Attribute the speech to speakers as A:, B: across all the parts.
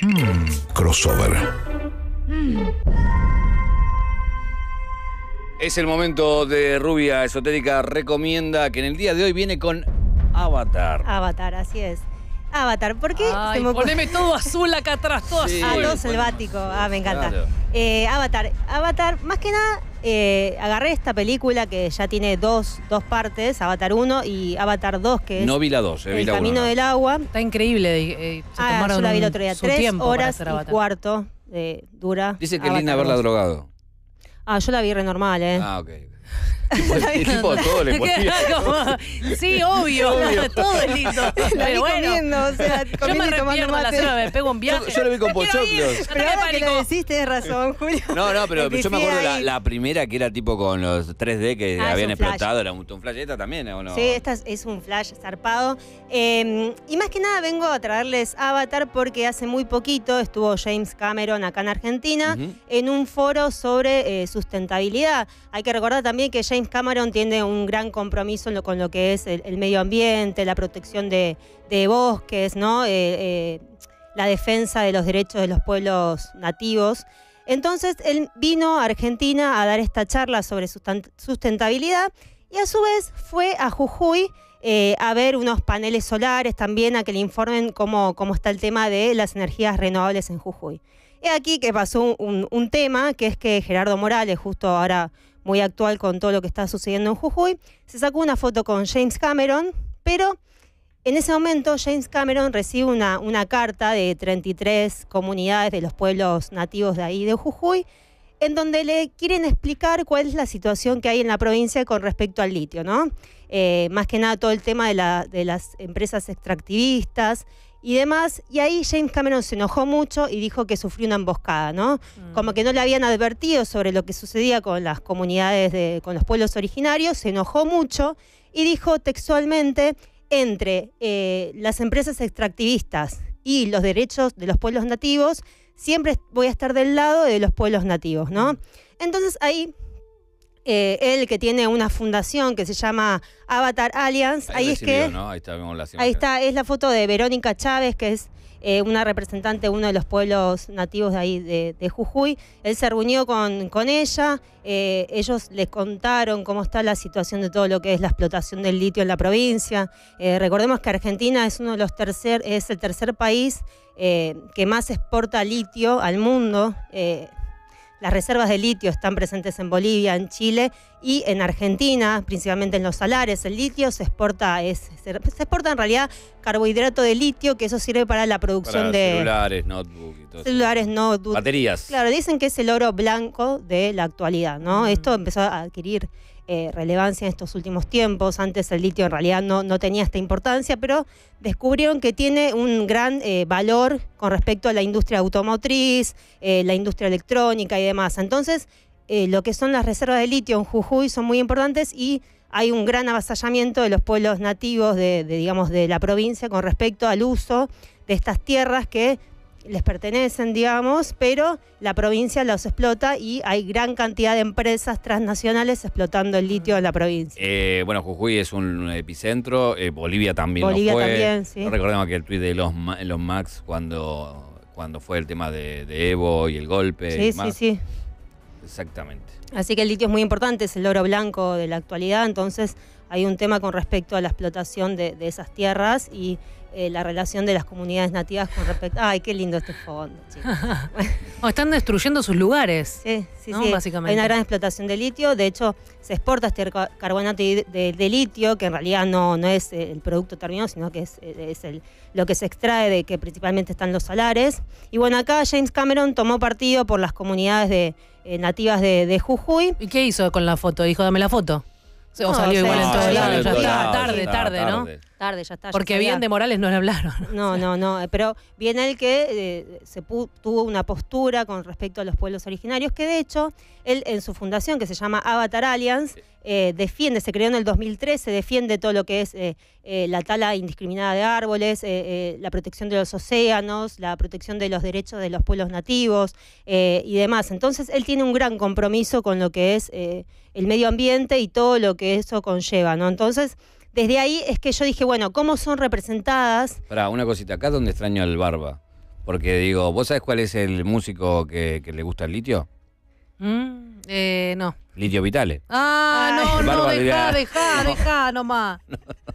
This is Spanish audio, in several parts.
A: Mm, crossover. Es el momento de Rubia Esotérica recomienda que en el día de hoy viene con Avatar.
B: Avatar, así es. Avatar, ¿por qué? poneme todo azul acá atrás, todo azul. Ah, todo selvático. Ah, me encanta. Eh, Avatar. Avatar, más que nada, eh, agarré esta película que ya tiene dos, dos partes, Avatar 1 y Avatar 2, que es... No vi la 2, eh, El Camino del Agua. Está increíble. Eh, ah, yo la vi el otro día. Tres horas y cuarto dura. Dice que es linda haberla drogado. Ah, yo la vi re normal, ¿eh? Ah, ok. El todo le Sí, obvio, todo es lindo. pero bueno, comiendo, yo me y tomando La zona, me pego un viaje. Yo, lo vi con pochoclos. Pero ahora que lo decís, razón, Julio. No, no, pero yo me acuerdo la, la,
A: primera que era tipo con los 3D que ah, habían explotado, era un, flash. Esta también, ¿o no? Sí, esta
B: es un flash zarpado. Em, y más que nada vengo a traerles Avatar porque hace muy poquito estuvo James Cameron acá en Argentina en un foro sobre eh, sustentabilidad. Hay que recordar también que James Cameron tiene un gran compromiso con lo que es el, medio ambiente, la protección de, bosques, eh, eh, la defensa de los derechos de los pueblos nativos. Entonces él vino a Argentina a dar esta charla sobre sustentabilidad y a su vez fue a Jujuy eh, a ver unos paneles solares también, a que le informen cómo, está el tema de las energías renovables en Jujuy. He aquí que pasó un, un tema, que es que Gerardo Morales, justo ahora muy actual con todo lo que está sucediendo en Jujuy, se sacó una foto con James Cameron, pero en ese momento James Cameron recibe una, una carta de 33 comunidades de los pueblos nativos de ahí de Jujuy, en donde le quieren explicar cuál es la situación que hay en la provincia con respecto al litio, ¿no? Eh, más que nada todo el tema de, la, de las empresas extractivistas y demás. Y ahí James Cameron se enojó mucho y dijo que sufrió una emboscada, ¿no? Mm. Como que no le habían advertido sobre lo que sucedía con las comunidades, de, con los pueblos originarios, se enojó mucho y dijo textualmente entre eh, las empresas extractivistas y los derechos de los pueblos nativos, siempre voy a estar del lado de los pueblos nativos, ¿no? Mm. Entonces ahí eh, él que tiene una fundación que se llama Avatar Alliance. Ahí, es que. Ahí, está, es la foto de Verónica Chávez, que es eh, una representante de uno de los pueblos nativos de ahí, de, Jujuy. Él se reunió con, con ella, eh, ellos les contaron cómo está la situación de todo lo que es la explotación del litio en la provincia. recordemos que Argentina es uno de los tercer, es el tercer país que más exporta litio al mundo. Las reservas de litio están presentes en Bolivia, en Chile y en Argentina, principalmente en los salares. El litio se exporta, se, exporta en realidad carbohidrato de litio, que eso sirve para la producción de.
A: Celulares, notebook y todo Celulares, notebook. Baterías.
B: Claro, dicen que es el oro blanco de la actualidad, ¿no? Mm. Esto empezó a adquirir eh, relevancia en estos últimos tiempos. Antes el litio en realidad no, no tenía esta importancia, pero descubrieron que tiene un gran eh, valor con respecto a la industria automotriz, eh, la industria electrónica y demás. Entonces, lo que son las reservas de litio en Jujuy son muy importantes y hay un gran avasallamiento de los pueblos nativos de digamos, de la provincia con respecto al uso de estas tierras que les pertenecen, digamos, pero la provincia los explota y hay gran cantidad de empresas transnacionales explotando el litio en la provincia.
A: Eh, bueno, Jujuy es un epicentro, eh, Bolivia también Bolivia lo también, sí. Recordemos que el tuit de los, Max cuando, cuando fue el tema de, Evo y el golpe. Sí, sí, sí. Exactamente.
B: Así que el litio es muy importante, es el oro blanco de la actualidad, entonces hay un tema con respecto a la explotación de, esas tierras y eh, la relación de las comunidades nativas con respecto. ¡Ay, qué lindo este fondo, están destruyendo sus lugares. Sí, sí, sí. Hay una gran explotación de litio. De hecho, se exporta este carbonato de, litio, que en realidad no, es eh, el producto terminado, sino que eh, es, el, lo que se extrae de que principalmente están los salares. Y bueno, acá James Cameron tomó partido por las comunidades de, nativas de, de Jujuy. ¿Y qué hizo con la foto? Dijo, dame la foto. O no, salió igual en todos lados. Ya está, tarde, tarde, ¿no? Porque bien de Morales no le hablaron. No, no, no, pero viene él que eh, se tuvo una postura con respecto a los pueblos originarios, que de hecho él en su fundación, que se llama Avatar Alliance, eh, defiende, se creó en el 2013, defiende todo lo que es eh, la tala indiscriminada de árboles, la protección de los océanos, la protección de los derechos de los pueblos nativos y demás. Entonces, él tiene un gran compromiso con lo que es el medio ambiente y todo lo que eso conlleva, ¿no? Entonces, desde ahí es que yo dije, bueno, ¿cómo son representadas?
A: Para una cosita, acá es donde extraño al barba. Porque digo, ¿vos sabés cuál es el músico que, le gusta el litio?
B: Mm, eh, no.
A: Litio Vitale.
B: Ah, no, no, deja, deja, no nomás.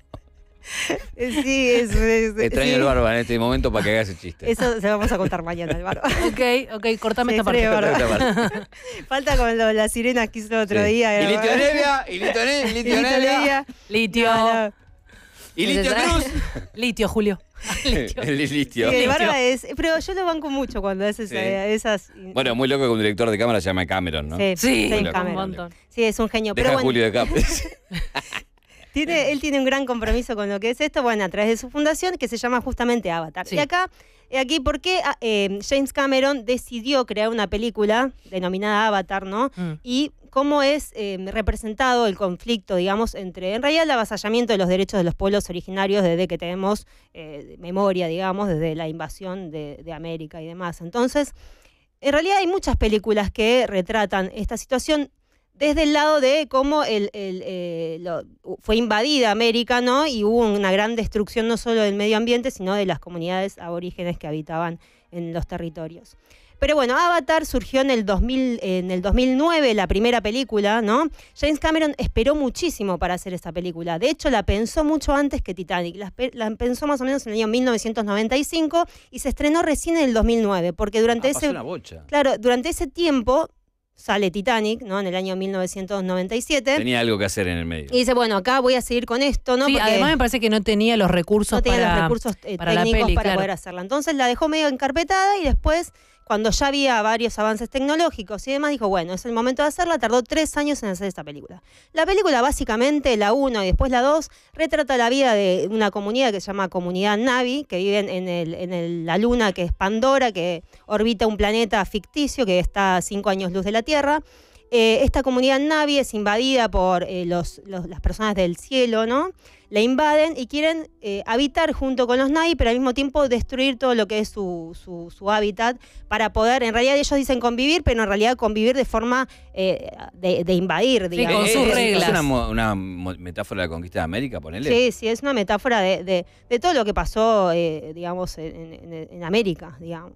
B: Sí, es. es extraño el
A: barba en este momento para que haga ese chiste.
B: Eso se lo vamos a contar mañana, el barba. ok, ok, cortame esta, parte. Falta con las sirenas que hizo el otro día. Y litio y Litio, y Litio. litio Y litio Cruz. Litio, Julio. El litio. el barba es, pero yo lo banco mucho cuando haces esa eh, esas.
A: Bueno, muy loco que un director de cámara se llama Cameron, ¿no? Sí, Cameron.
B: Sí, es un genio. pero bueno. Julio
A: de Capes
B: él tiene un gran compromiso con lo que es esto, bueno, a través de su fundación que se llama justamente Avatar. Y acá, eh, aquí, ¿por qué ah, eh, James Cameron decidió crear una película denominada Avatar, ¿no? Mm. Y cómo es eh, representado el conflicto, digamos, entre, en realidad, el avasallamiento de los derechos de los pueblos originarios desde que tenemos memoria, digamos, desde la invasión de, de América y demás. Entonces, en realidad hay muchas películas que retratan esta situación desde el lado de cómo el, eh, fue invadida América, ¿no? Y hubo una gran destrucción no solo del medio ambiente, sino de las comunidades aborígenes que habitaban en los territorios. Pero bueno, Avatar surgió en el, 2009, la primera película, ¿no? James Cameron esperó muchísimo para hacer esta película. De hecho, la pensó mucho antes que Titanic. La, pensó más o menos en el año 1995 y se estrenó recién en el 2009, porque durante ah, ese... Claro, durante ese tiempo sale Titanic, ¿no? En el año 1997. Tenía algo
A: que hacer en el medio.
B: Y dice, bueno, acá voy a seguir con esto, ¿no? Sí, además me parece que no tenía los recursos no tenía los recursos eh, técnicos para poder hacerla. Entonces la dejó medio encarpetada y después cuando ya había varios avances tecnológicos y demás, dijo, bueno, es el momento de hacerla, tardó tres años en hacer esta película. La película básicamente, la 1 y después la dos, retrata la vida de una comunidad que se llama Comunidad Navi, que viven en, la luna que es Pandora, que orbita un planeta ficticio que está a cinco años luz de la Tierra. Eh, esta comunidad Navi es invadida por eh, los, las personas del cielo, ¿no? La invaden y quieren eh, habitar junto con los Navi, pero al mismo tiempo destruir todo lo que es su, su, hábitat para poder, en realidad ellos dicen convivir, pero en realidad convivir de forma de, de, invadir, digamos. con sus reglas. ¿Es una,
A: una, metáfora de la conquista de América, ponele? Sí,
B: sí, es una metáfora de, de, de todo lo que pasó, digamos, en, en, en América, digamos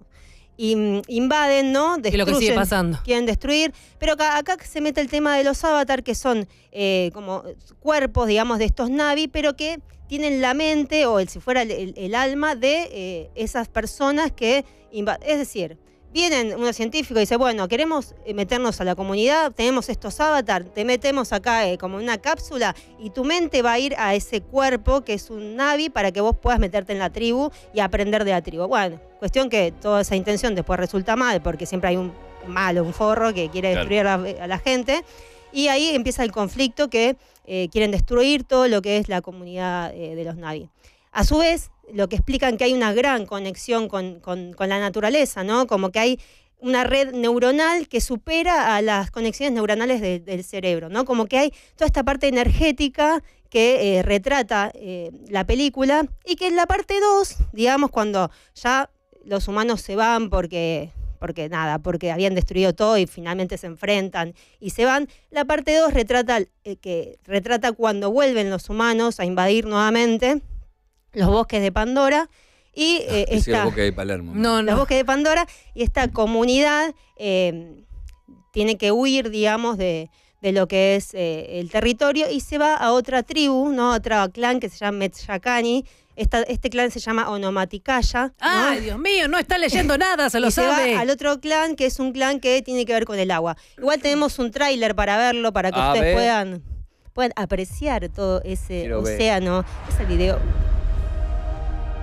B: invaden, ¿no? Destruyen, lo que sigue pasando. Quieren destruir. Pero acá, se mete el tema de los avatars que son eh, como cuerpos, digamos, de estos Navi, pero que tienen la mente o el, si fuera el, alma de eh, esas personas que invaden. Es decir, Vienen unos científicos y dicen, bueno, queremos eh, meternos a la comunidad, tenemos estos avatars, te metemos acá eh, como una cápsula y tu mente va a ir a ese cuerpo que es un navi para que vos puedas meterte en la tribu y aprender de la tribu. Bueno, cuestión que toda esa intención después resulta mal porque siempre hay un malo, un forro que quiere destruir eh, a, la, gente. Y ahí empieza el conflicto que quieren destruir todo lo que es la comunidad de los Navi. A su vez, lo que explican que hay una gran conexión con, la naturaleza, ¿no? Como que hay una red neuronal que supera a las conexiones neuronales del cerebro, ¿no? Como que hay toda esta parte energética que eh, retrata eh, la película y que en la parte 2, digamos, cuando ya los humanos se van porque porque nada, porque habían destruido todo y finalmente se enfrentan y se van. La parte 2 retrata eh, retrata cuando vuelven los humanos a invadir nuevamente los bosques de Pandora. Y ah, eh, Palermo. Los bosques de Pandora y esta comunidad em, tiene que huir, digamos, de, de lo que es eh, el territorio y se va a otra tribu, ¿no? A otro clan que se llama Metzacani. Esta, este clan se llama Onomaticaya. ¡Ay, Dios mío! No está leyendo nada, se lo y sabe. Se va al otro clan, que es un clan que tiene que ver con el agua. Igual tenemos un tráiler para verlo, para que ustedes puedan, puedan apreciar todo ese océano. Es el video.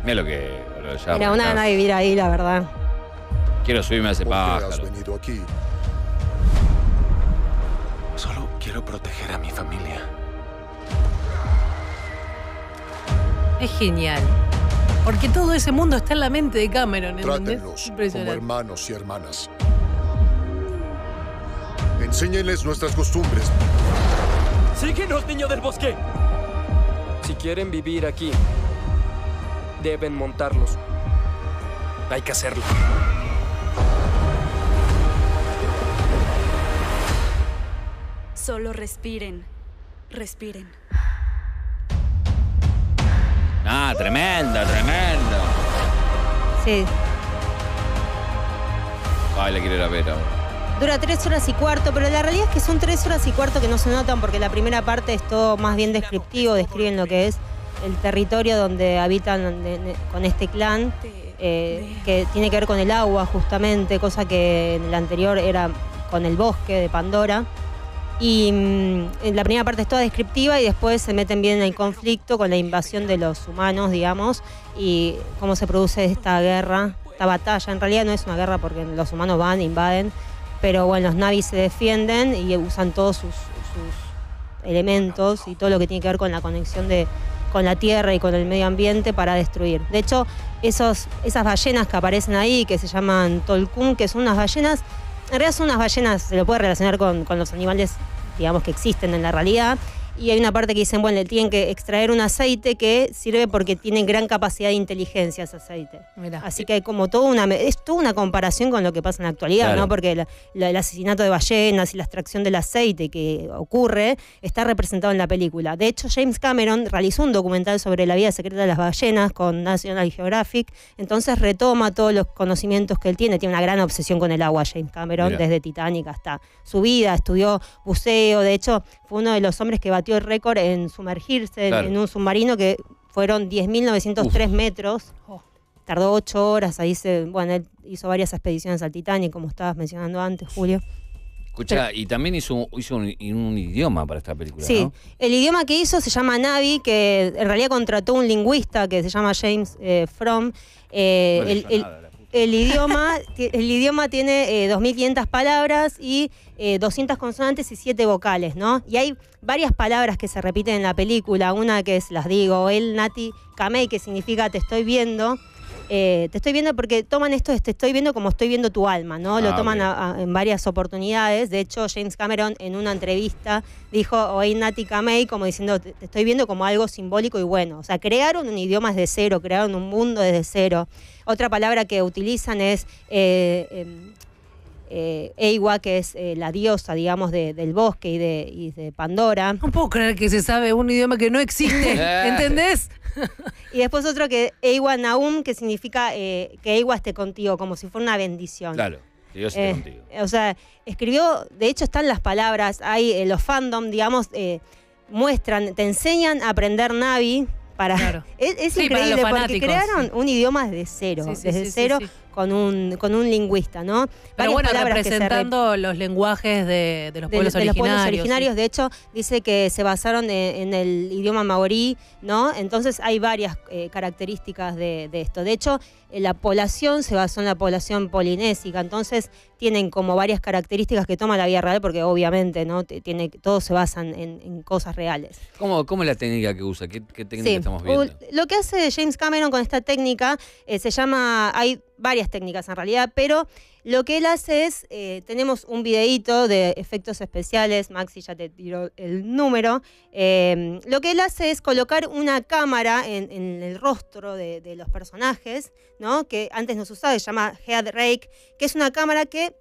A: Mira lo que. Lo una gana de
B: vivir ahí, la verdad.
A: Quiero subirme a ese pájaro. Solo quiero proteger a mi familia.
B: Es genial. Porque todo ese mundo está en la mente de Cameron, ¿entendés? Trátenlos como
A: hermanos y hermanas. Enséñenles nuestras costumbres. Síguenos, niños del bosque. Si quieren vivir aquí, deben montarlos. Hay que hacerlo. Solo respiren, respiren. Ah, tremendo, tremendo. Sí. Ay, la quiero ir a ver ahora.
B: Dura tres horas y cuarto, pero la realidad es que son tres horas y cuarto que no se notan porque la primera parte es todo más bien descriptivo, describen lo que es el territorio donde habitan con este clan, eh, que tiene que ver con el agua justamente, cosa que en el anterior era con el bosque de Pandora. Y mm, en la primera parte es toda descriptiva y después se meten bien en el conflicto con la invasión de los humanos, digamos, y cómo se produce esta guerra, esta batalla. En realidad no es una guerra porque los humanos van, invaden, pero bueno, los navis se defienden y usan todos sus elementos y todo lo que tiene que ver con la conexión de, con la tierra y con el medio ambiente para destruir. De hecho, esos, esas ballenas que aparecen ahí, que se llaman tolcún, que son unas ballenas, en realidad son unas ballenas, se lo puede relacionar con, con los animales, digamos, que existen en la realidad, y hay una parte que dicen, bueno, le tienen que extraer un aceite que sirve porque tiene gran capacidad de inteligencia ese aceite. Así que hay como toda una, es toda una comparación con lo que pasa en la actualidad, ¿no? Porque el asesinato de ballenas y la extracción del aceite que ocurre está representado en la película. De hecho, James Cameron realizó un documental sobre la vida secreta de las ballenas con National Geographic, entonces retoma todos los conocimientos que él tiene, tiene una gran obsesión con el agua James Cameron, desde Titanic hasta su vida, estudió buceo, de hecho fue uno de los hombres que batió el récord en sumergirse en un submarino que fueron 10.903 metros. Oh. Tardó ocho horas, ahí se, bueno, él hizo varias expediciones al Titanic, como estabas mencionando antes, Julio.
A: Escucha, y también hizo, hizo un, idioma para esta película. Sí,
B: el idioma que hizo se llama Navi, que en realidad contrató un lingüista que se llama James From eh, Fromm. Eh, el, el idioma, el idioma tiene 2.500 eh, palabras y 200 eh, consonantes y 7 vocales, ¿no? Y hay varias palabras que se repiten en la película. Una que es, las digo, el nati kamei, que significa te estoy viendo. Eh, te estoy viendo porque toman esto, te estoy viendo como estoy viendo tu alma, ¿no? Lo ah, toman en varias oportunidades. De hecho, James Cameron en una entrevista dijo, oí Nati Kamei, como diciendo, te estoy viendo como algo simbólico y bueno. O sea, crearon un idioma desde cero, crearon un mundo desde cero. Otra palabra que utilizan es... Eh, em, eh, que es eh, la diosa, digamos, del bosque y de, Pandora. No puedo creer que se sabe un idioma que no existe, eh. ¿entendés? y después otro que Ewa Naum, que significa eh, que Ewa esté contigo, como si fuera una bendición. Claro.
A: Dios esté contigo.
B: O sea, escribió, de hecho están las palabras, hay los fandom, digamos, muestran, te enseñan a aprender Navi, para, es, increíble porque crearon un idioma desde cero, desde cero con un, con un lingüista, ¿no? Pero bueno, representando los lenguajes de, los pueblos originarios. los pueblos originarios, de hecho, dice que se basaron en, el idioma maorí, ¿no? Entonces hay varias eh, características de, esto. De hecho, eh, la población se basó en la población polinésica, entonces tienen como varias características que toma la vida real, porque obviamente, ¿no? Tiene, todos se basan en, cosas reales.
A: ¿Cómo, ¿Cómo, es la técnica que usa? ¿Qué, técnica estamos viendo?
B: Lo que hace James Cameron con esta técnica eh, se llama... Hay varias técnicas en realidad, pero lo que él hace es, eh, tenemos un videíto de efectos especiales, Maxi ya te tiró el número, em, lo que él hace es colocar una cámara en, el rostro de, los personajes, ¿no? que antes no se usaba, se llama Head Rake, que es una cámara que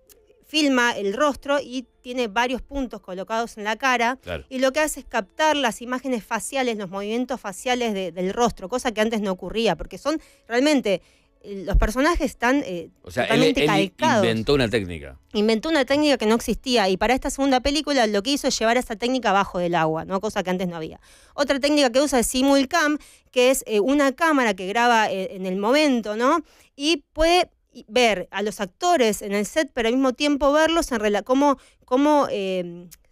B: filma el rostro y tiene varios puntos colocados en la cara y lo que hace es captar las imágenes faciales, los movimientos faciales del rostro, cosa que antes no ocurría, porque son realmente eh, los personajes están eh, o sea, totalmente él, inventó
A: una técnica.
B: Inventó una técnica que no existía y para esta segunda película lo que hizo es llevar esa técnica bajo del agua, ¿no? cosa que antes no había. Otra técnica que usa es Simulcam, que es eh, una cámara que graba eh, en el momento ¿no? y puede ver a los actores en el set, pero al mismo tiempo verlos en cómo, cómo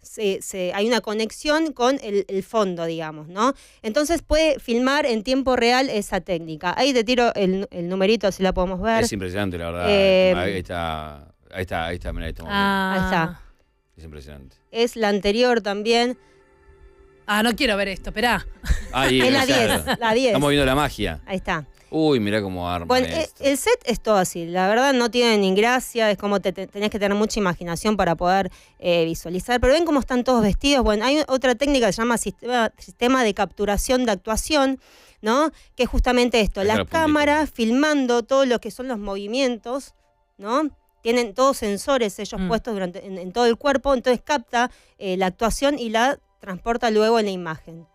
B: se, se, hay una conexión con el, fondo, digamos, ¿no? Entonces puede filmar en tiempo real esa técnica. Ahí te tiro el, el numerito, así la podemos ver. Es impresionante, la verdad. Eh, ahí
A: está, ahí está, ahí está, ahí está. Ah. Ahí está. Es impresionante.
B: Es la anterior también. Ah, no quiero ver esto, esperá.
A: Ah, es la 10, la 10. Estamos viendo la magia. Ahí está. Uy, mira cómo arma. Bueno, e,
B: el set es todo así. La verdad no tiene ni gracia, es como te, tenés que tener mucha imaginación para poder eh, visualizar. Pero ven cómo están todos vestidos. Bueno, hay otra técnica que se llama sistema, de capturación de actuación, ¿no? Que es justamente esto: la cámara filmando todos lo que son los movimientos, ¿no? Tienen todos sensores ellos mm. puestos durante, en, todo el cuerpo, entonces capta eh, la actuación y la transporta luego en la imagen.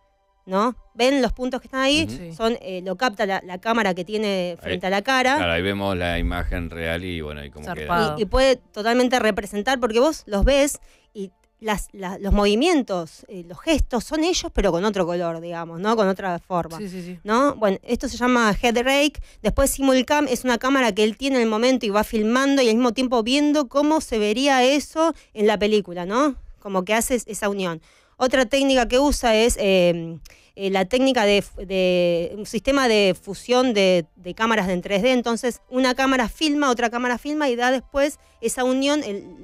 B: Ven los puntos que están ahí, son eh, lo capta la, cámara que tiene frente a la cara. Claro,
A: ahí vemos la imagen real y bueno, y cómo Y,
B: puede totalmente representar, porque vos los ves y los movimientos, eh, los gestos son ellos, pero con otro color, digamos, ¿no? Con otra forma. Sí, sí, ¿No? Bueno, esto se llama head rake. Después simulcam es una cámara que él tiene en el momento y va filmando y al mismo tiempo viendo cómo se vería eso en la película, ¿no? Como que hace esa unión. Otra técnica que usa es em, eh, la técnica de, un sistema de fusión de, cámaras en 3D. Entonces, una cámara filma, otra cámara filma y da después esa unión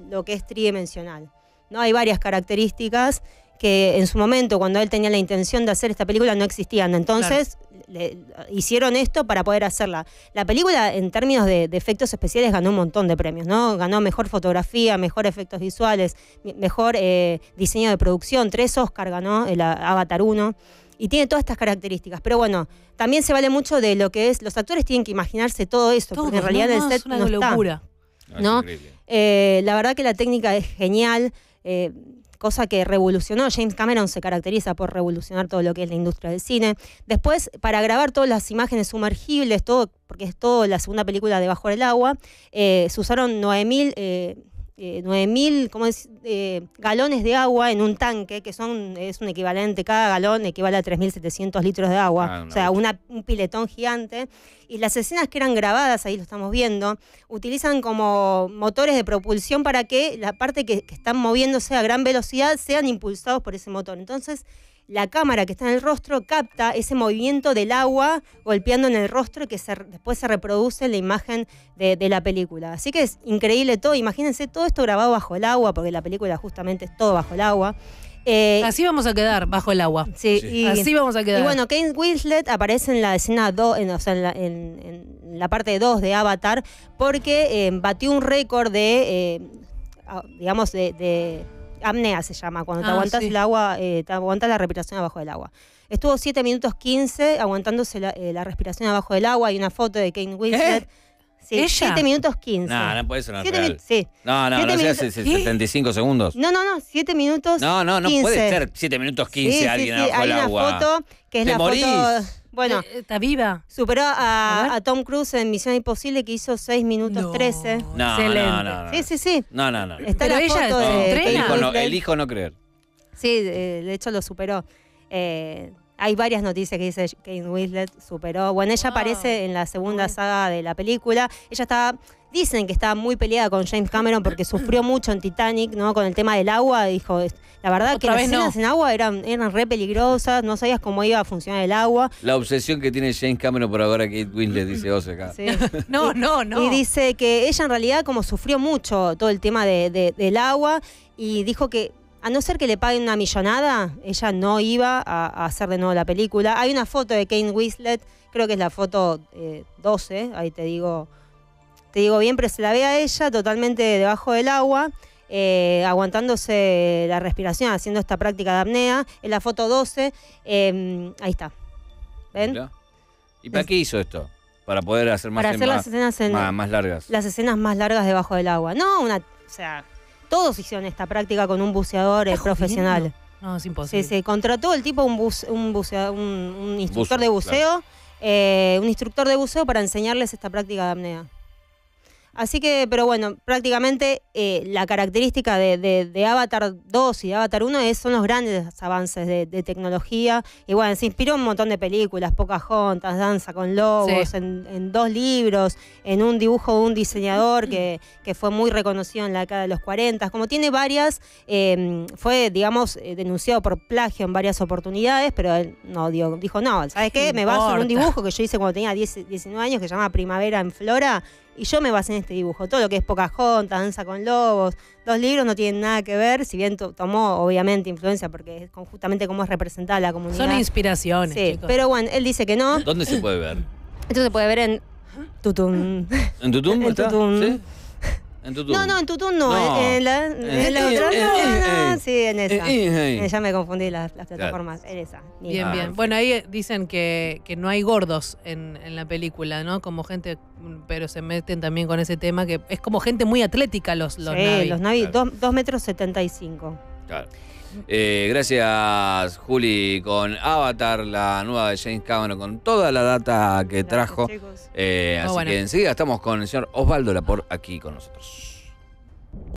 B: lo que es tridimensional. ¿no? Hay varias características que en su momento, cuando él tenía la intención de hacer esta película, no existían. Entonces, hicieron esto para poder hacerla. La película, en términos de, efectos especiales, ganó un montón de premios, ¿no? Ganó mejor fotografía, mejor efectos visuales, mejor eh, diseño de producción, tres Oscar ganó, el eh, Avatar 1 y tiene todas estas características. Pero bueno, también se vale mucho de lo que es. Los actores tienen que imaginarse todo esto, en realidad es una locura. Ah, ¿no? Eh, la verdad que la técnica es genial cosa que revolucionó. James Cameron se caracteriza por revolucionar todo lo que es la industria del cine. Después, para grabar todas las imágenes sumergibles, todo, porque es toda la segunda película de Bajo el Agua, eh, se usaron 9.000 9.000 eh, eh, galones de agua en un tanque, que son es un equivalente, cada galón equivale a 3.700 litros de agua, ah, o sea, un piletón gigante. Y las escenas que eran grabadas, ahí lo estamos viendo, utilizan como motores de propulsión para que la parte que, que están moviéndose a gran velocidad sean impulsados por ese motor. Entonces, la cámara que está en el rostro capta ese movimiento del agua golpeando en el rostro y que después se reproduce en la imagen de, la película. Así que es increíble todo. Imagínense todo esto grabado bajo el agua, porque la película justamente es todo bajo el agua. Eh, así vamos a quedar bajo el agua. Sí, así vamos a quedar. Y bueno, Kane Winslet aparece en la escena 2, en, o sea, en, la, parte 2 de Avatar, porque eh, batió un récord de, eh, digamos, de apnea se llama, cuando te ah, aguantas el agua, eh, te aguantas la respiración abajo del agua. Estuvo 7 minutos 15 aguantándose la, eh, la, respiración abajo del agua. Hay una foto de Kane Winslet. Sí, 7 minutos 15. No, no puede
A: ser una Sí. No, no, no minutos, sea 75 segundos.
B: No, no, no, 7 minutos No, no, no puede ser
A: 7 minutos 15 alguien abajo del agua. Hay una foto
B: que es ¿Te la morís? foto... Bueno. Eh, ¿Está viva? Superó a, Tom Cruise en Misión Imposible que hizo 6 minutos 13. No, No, no, Sí, sí, sí.
A: No, no, no. Está Pero la de el hijo no, creer.
B: Sí, de hecho lo superó. Eh, hay varias noticias que dice Kane Winslet superó. Bueno, ella aparece en la segunda saga de la película. Ella está Dicen que estaba muy peleada con James Cameron porque sufrió mucho en Titanic, ¿no? Con el tema del agua. Dijo, la verdad que las escenas en agua eran, eran re peligrosas, no sabías cómo iba a funcionar el agua.
A: La obsesión que tiene James Cameron por ahora Kate Winslet, dice
B: no, no, no. Y dice que ella en realidad como sufrió mucho todo el tema del agua y dijo que a no ser que le paguen una millonada, ella no iba a, hacer de nuevo la película. Hay una foto de Kate Winslet, creo que es la foto 12, eh, ahí te digo te digo bien, pero se la ve a ella totalmente debajo del agua. Eh, aguantándose la respiración, haciendo esta práctica de apnea. En la foto 12, em, ahí está. ¿Ven?
A: ¿Y para qué hizo esto? Para poder hacer más, para hacer las escenas más, largas.
B: Las escenas más largas debajo del agua. No, una, o sea, todos hicieron esta práctica con un buceador profesional. No, es imposible. Se, contrató el tipo un, un, un, instructor de buceo, eh, un instructor de buceo para enseñarles esta práctica de apnea. Así que, pero bueno, prácticamente eh, la característica de, Avatar 2 y de Avatar 1 es, son los grandes avances de, tecnología. Y bueno, se inspiró un montón de películas, Pocahontas, Danza con Lobos, en, dos libros, en un dibujo de un diseñador que, mm. que, fue muy reconocido en la década de los 40. Como tiene varias, em, fue, digamos, eh, denunciado por plagio en varias oportunidades, pero él no dio, dijo, no, ¿sabes qué? Me baso en un dibujo que yo hice cuando tenía 19 años que se llama Primavera en Flora y yo me basé en este dibujo. Todo lo que es Pocahontas, Danza con Lobos, los libros no tienen nada que ver, si bien tomó obviamente influencia porque es justamente cómo es representada la comunidad. Son inspiraciones. Sí, pero bueno, él dice que no. ¿Dónde se puede ver? Esto se puede ver en Tutum.
A: ¿En Tutum? ¿En Tutum? ¿Sí? No, no, en Tutún no. En, la, otra. sí, en esa. Eh,
B: ya me confundí las, las plataformas. En esa. Bien, bien. Bueno, ahí eh, dicen que, que no hay gordos en, en, la película, ¿no? Como gente, pero se meten también con ese tema que es como gente muy atlética los, los sí, los navi, 2 metros 75.
A: Claro. Eh, gracias, Juli, con Avatar, la nueva de James Cameron, con toda la data que trajo. Eh, así que enseguida estamos con el señor Osvaldo Lapor aquí con nosotros.